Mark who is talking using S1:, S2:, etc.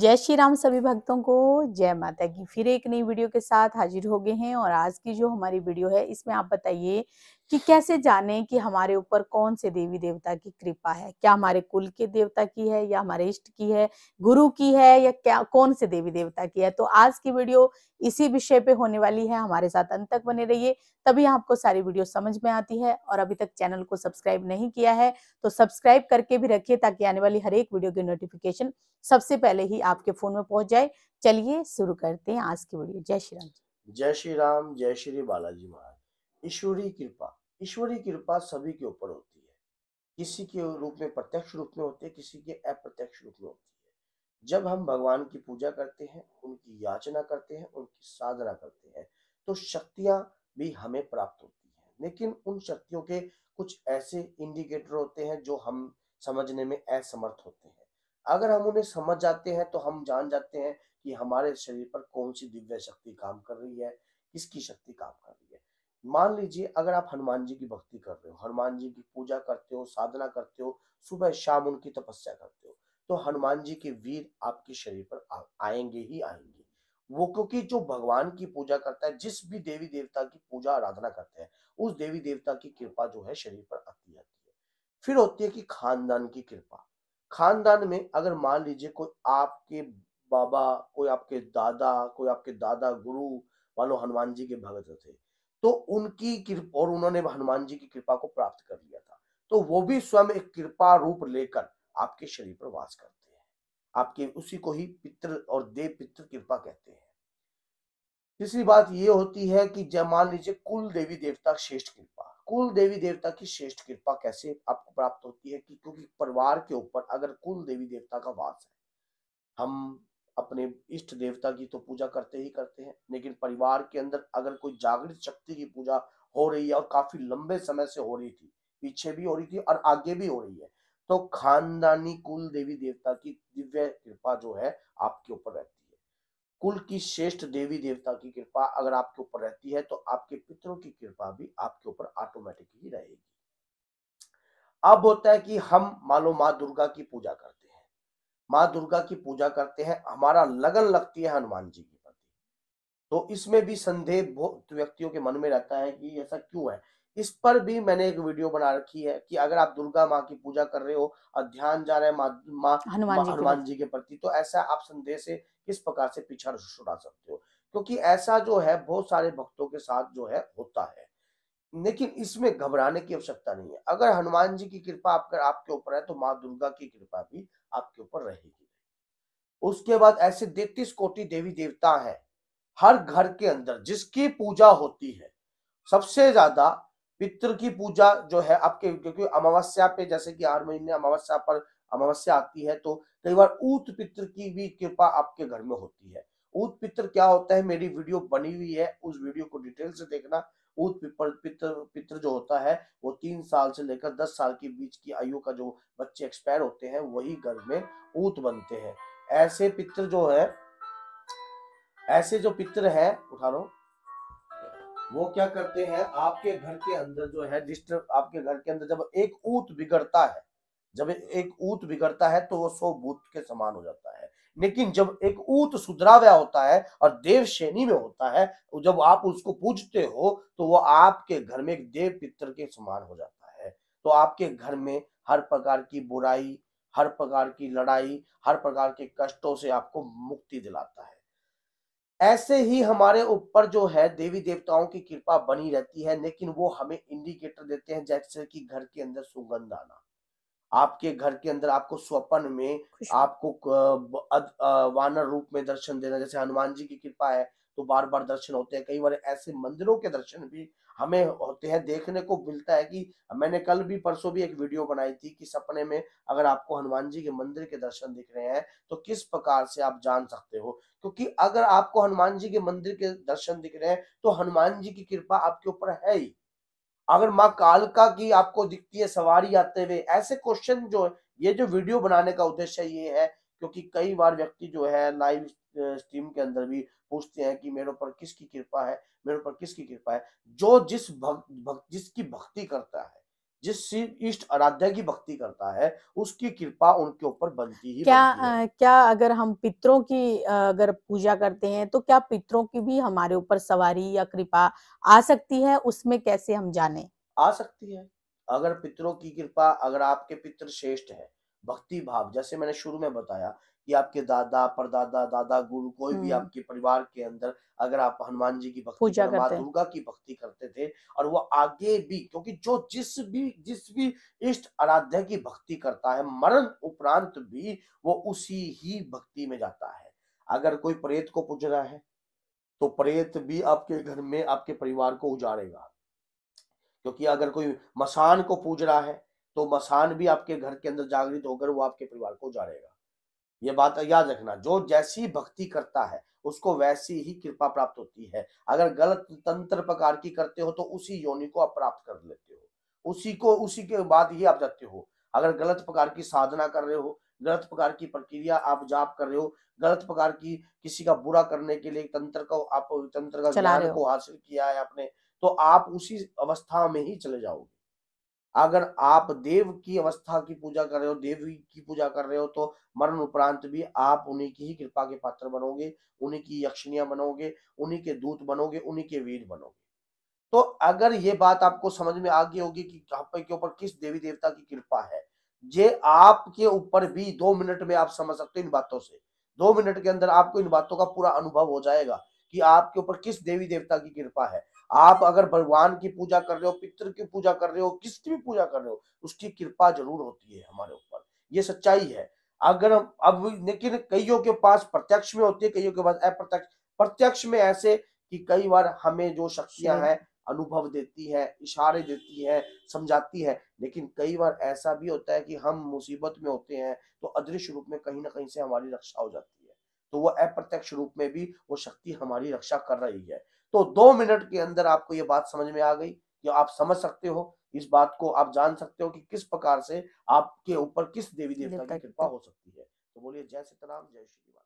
S1: जय श्री राम सभी भक्तों को जय माता की फिर एक नई वीडियो के साथ हाजिर हो गए हैं और आज की जो हमारी वीडियो है इसमें आप बताइए कि कैसे जाने कि हमारे ऊपर कौन से देवी देवता की कृपा है क्या हमारे कुल के देवता की है या हमारे इष्ट की है गुरु की है या क्या कौन से देवी देवता की है तो आज की वीडियो इसी विषय पे होने वाली है हमारे साथ अंत तक बने रहिए तभी आपको सारी वीडियो समझ में आती है और अभी तक चैनल को सब्सक्राइब नहीं किया है तो सब्सक्राइब करके भी रखिए ताकि आने वाली हर एक वीडियो की नोटिफिकेशन सबसे पहले ही आपके फोन में पहुंच जाए चलिए शुरू करते हैं आज की वीडियो जय श्री राम जय श्री राम जय श्री बालाजी महाराज ईश्वरी कृपा ईश्वरी कृपा सभी के ऊपर होती है किसी के रूप में प्रत्यक्ष रूप में होती है किसी के अप्रत्यक्ष रूप में होती है जब हम भगवान की पूजा करते हैं उनकी याचना करते हैं उनकी साधना करते हैं तो शक्तियाँ भी हमें प्राप्त होती हैं लेकिन उन शक्तियों के कुछ ऐसे इंडिकेटर होते हैं जो हम समझने में असमर्थ होते हैं अगर हम उन्हें समझ जाते हैं तो हम जान जाते हैं कि हमारे शरीर पर कौन सी दिव्य शक्ति काम कर रही है किसकी शक्ति काम कर रही है मान लीजिए अगर आप हनुमान जी की भक्ति कर रहे हो हनुमान जी की पूजा करते हो साधना करते हो सुबह शाम उनकी तपस्या करते हो तो हनुमान जी के वीर आपके शरीर पर आएंगे ही आएंगे वो क्योंकि जो भगवान की पूजा करता है जिस भी देवी देवता की पूजा आराधना करते हैं उस देवी देवता की कृपा जो है शरीर पर आती है फिर होती है कि खानदान की कृपा खानदान में अगर मान लीजिए कोई आपके बाबा कोई आपके दादा कोई आपके दादा गुरु मानो हनुमान जी के भगत थे तो उनकी कृपा और उन्होंने हनुमान जी की कृपा को प्राप्त कर लिया था तो वो भी स्वयं एक कृपा रूप लेकर आपके शरीर पर वास करते हैं आपके उसी को ही पितृ और देव पितृ कृपा कहते हैं तीसरी बात ये होती है कि जब मान लीजिए कुल देवी देवता श्रेष्ठ कृपा कुल देवी देवता की श्रेष्ठ कृपा कैसे आपको प्राप्त होती है कि क्योंकि परिवार के ऊपर अगर कुल देवी देवता का वास है हम अपने इष्ट देवता की तो पूजा करते ही करते हैं लेकिन परिवार के अंदर अगर कोई जागृत शक्ति की पूजा हो रही है और काफी लंबे समय से हो रही थी पीछे भी हो रही थी और आगे भी हो रही है तो खानदानी कुल देवी देवता की दिव्य कृपा जो है आपके ऊपर रहती है कुल की श्रेष्ठ देवी देवता की कृपा अगर आपके ऊपर रहती है तो आपके पितरों की कृपा भी आपके ऊपर ऑटोमेटिक ही रहेगी अब होता है कि हम मानो माँ दुर्गा की पूजा करते माँ दुर्गा की पूजा करते हैं हमारा लगन लगती है हनुमान जी के प्रति तो इसमें भी संदेह बहुत व्यक्तियों के मन में रहता है कि ऐसा क्यों है इस पर भी मैंने एक वीडियो बना रखी है कि अगर आप दुर्गा माँ की पूजा कर रहे हो और ध्यान जा रहे हैं माँ हनुमान जी, हनुमान जी के प्रति तो ऐसा आप संदेह से किस प्रकार से पीछा छुड़ा सकते हो क्योंकि ऐसा जो है बहुत सारे भक्तों के साथ जो है होता है लेकिन इसमें घबराने की आवश्यकता नहीं है अगर हनुमान जी की कृपा आपकर आपके ऊपर है तो माँ दुर्गा की कृपा भी आपके ऊपर रहेगी उसके बाद ऐसे देतीस कोटि देवी देवता हैं हर घर के अंदर जिसकी पूजा होती है सबसे ज्यादा पितृ की पूजा जो है आपके क्योंकि अमावस्या पे जैसे कि हर महीने अमावस्या पर अमावस्या आती है तो कई बार ऊत पितृ की भी कृपा आपके घर में होती है ऊत पितृ क्या होता है मेरी वीडियो बनी हुई है उस वीडियो को डिटेल से देखना ऊत पितर पितर जो होता है वो तीन साल से लेकर दस साल के बीच की आयु का जो बच्चे एक्सपायर होते हैं वही गर्भ में ऊत बनते हैं ऐसे पितर जो है ऐसे जो पितर है उठा लो वो क्या करते हैं आपके घर के अंदर जो है डिस्टर्ब आपके घर के अंदर जब एक ऊत बिगड़ता है जब एक ऊत बिगड़ता है तो वो सौ भूत के समान हो जाता है लेकिन जब एक ऊत सुधरा होता है और देव श्रेणी में होता है जब आप उसको पूजते हो तो वो आपके घर में एक देव पितर के समान हो जाता है तो आपके घर में हर प्रकार की बुराई हर प्रकार की लड़ाई हर प्रकार के कष्टों से आपको मुक्ति दिलाता है ऐसे ही हमारे ऊपर जो है देवी देवताओं की कृपा बनी रहती है लेकिन वो हमें इंडिकेटर देते हैं जैसे कि घर के अंदर सुगंध आना आपके घर के अंदर आपको स्वपन में आपको वानर रूप में दर्शन देना जैसे हनुमान जी की कृपा है तो बार बार दर्शन होते हैं कई बार ऐसे मंदिरों के दर्शन भी हमें होते हैं देखने को मिलता है कि मैंने कल भी परसों भी एक वीडियो बनाई थी कि सपने में अगर आपको हनुमान जी के मंदिर के दर्शन दिख रहे हैं तो किस प्रकार से आप जान सकते हो क्योंकि अगर आपको हनुमान जी के मंदिर के दर्शन दिख रहे हैं तो हनुमान जी की कृपा आपके ऊपर है ही अगर माँ कालका की आपको दिखती है सवारी आते हुए ऐसे क्वेश्चन जो ये जो वीडियो बनाने का उद्देश्य ये है क्योंकि कई बार व्यक्ति जो है लाइव स्ट्रीम के अंदर भी पूछते हैं कि मेरे ऊपर किसकी कृपा है मेरे ऊपर किसकी कृपा है जो जिस भक्त भक, जिसकी भक्ति करता है जिस शिव इष्ट आराध्या की भक्ति करता है उसकी कृपा उनके ऊपर बनती ही क्या बनती है। क्या अगर हम पितरों की अगर पूजा करते हैं तो क्या पितरों की भी हमारे ऊपर सवारी या कृपा आ सकती है उसमें कैसे हम जाने आ सकती है अगर पितरों की कृपा अगर आपके पितर श्रेष्ठ है भक्ति भाव जैसे मैंने शुरू में बताया कि आपके दादा परदादा दादा गुरु कोई भी हम्म। आपके परिवार के अंदर अगर आप हनुमान जी की भक्ति माँ दुर्गा की भक्ति करते थे और वो आगे भी क्योंकि जो जिस भी जिस भी इष्ट आराध्य की भक्ति करता है मरण उपरांत भी वो उसी ही भक्ति में जाता है अगर कोई प्रेत को पूज रहा है तो प्रेत भी आपके घर में आपके परिवार को उजाड़ेगा क्योंकि अगर कोई मसान को पूज रहा है तो मसान भी आपके घर के अंदर जागृत होकर वो आपके परिवार को उजाड़ेगा ये बात याद रखना जो जैसी भक्ति करता है उसको वैसी ही कृपा प्राप्त होती है अगर गलत तंत्र प्रकार की करते हो तो उसी योनि को आप प्राप्त कर लेते हो उसी को उसी के बाद ही आप जाते हो अगर गलत प्रकार की साधना कर रहे हो गलत प्रकार की प्रक्रिया आप जाप कर रहे हो गलत प्रकार की किसी का बुरा करने के लिए तंत्र को आप तंत्र का ज्ञान को हासिल किया है आपने तो आप उसी अवस्था में ही चले जाओगे अगर आप देव की अवस्था की पूजा कर रहे हो देवी की पूजा कर रहे हो तो मरण उपरांत भी आप उन्हीं की ही कृपा के पात्र बनोगे उन्हीं की यक्षणिया बनोगे उन्हीं के दूत बनोगे उन्हीं के वीर बनोगे तो अगर ये बात आपको समझ में आ गई होगी कि आपके ऊपर किस देवी देवता की कृपा है जे आपके ऊपर भी दो मिनट में आप समझ सकते हो इन बातों से दो मिनट के अंदर आपको इन बातों का पूरा अनुभव हो जाएगा कि आपके ऊपर किस देवी देवता की कृपा है आप अगर भगवान की पूजा कर रहे हो पितृ की पूजा कर रहे हो किसकी भी पूजा कर रहे हो उसकी कृपा जरूर होती है हमारे ऊपर ये सच्चाई है अगर अब लेकिन कईयों के पास प्रत्यक्ष में होती है कईयों के पास अप्रत्यक्ष प्रत्यक्ष में ऐसे कि कई बार हमें जो शक्तियां हैं अनुभव देती है इशारे देती है समझाती है लेकिन कई बार ऐसा भी होता है कि हम मुसीबत में होते हैं तो अदृश्य रूप में कहीं ना कहीं से हमारी रक्षा हो जाती है तो वो अप्रत्यक्ष रूप में भी वो शक्ति हमारी रक्षा कर रही है तो दो मिनट के अंदर आपको ये बात समझ में आ गई कि आप समझ सकते हो इस बात को आप जान सकते हो कि किस प्रकार से आपके ऊपर किस देवी देवता की कृपा हो सकती है तो बोलिए जय सीताराम जय श्री